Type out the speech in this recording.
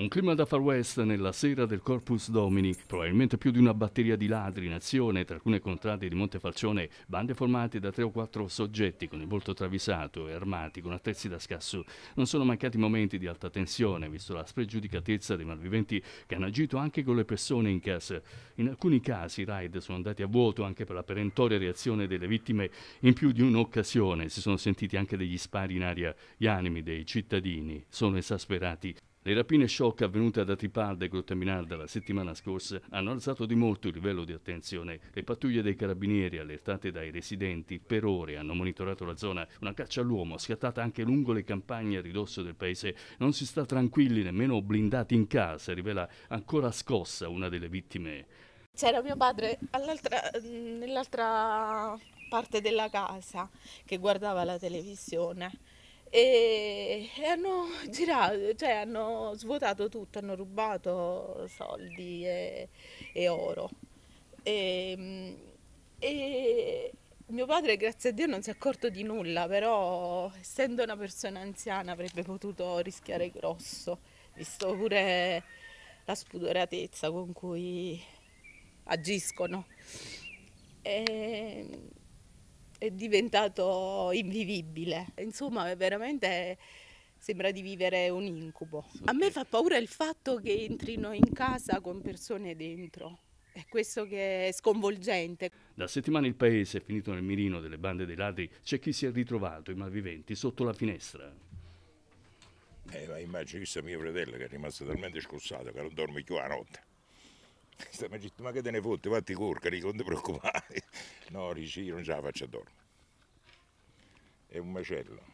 Un clima da far west nella sera del Corpus Domini, probabilmente più di una batteria di ladri in azione tra alcune contrade di Montefalcione, bande formate da tre o quattro soggetti con il volto travisato e armati con attrezzi da scasso. Non sono mancati momenti di alta tensione, visto la spregiudicatezza dei malviventi che hanno agito anche con le persone in casa. In alcuni casi i raid sono andati a vuoto anche per la perentoria reazione delle vittime. In più di un'occasione si sono sentiti anche degli spari in aria. Gli animi dei cittadini sono esasperati. Le rapine shock avvenute ad Atiparda e Grottaminarda la settimana scorsa hanno alzato di molto il livello di attenzione. Le pattuglie dei carabinieri, allertate dai residenti, per ore hanno monitorato la zona. Una caccia all'uomo scattata anche lungo le campagne a ridosso del paese. Non si sta tranquilli, nemmeno blindati in casa, rivela ancora scossa una delle vittime. C'era mio padre nell'altra parte della casa che guardava la televisione e, hanno girato, cioè hanno svuotato tutto, hanno rubato soldi e, e oro. E, e, mio padre, grazie a Dio, non si è accorto di nulla, però essendo una persona anziana avrebbe potuto rischiare grosso, visto pure la spudoratezza con cui agiscono. E, è diventato invivibile. Insomma, veramente sembra di vivere un incubo. A me fa paura il fatto che entrino in casa con persone dentro. È questo che è sconvolgente. Da settimane il paese è finito nel mirino delle bande dei ladri. C'è chi si è ritrovato, i malviventi, sotto la finestra. Eh, ma immagino che sia mio fratello che è rimasto talmente scossato che non dorme più la notte. ma che te ne fotti, fatti corcari, non ti preoccupare. No, Ricci, io non ce la faccio a dormire. È un macello.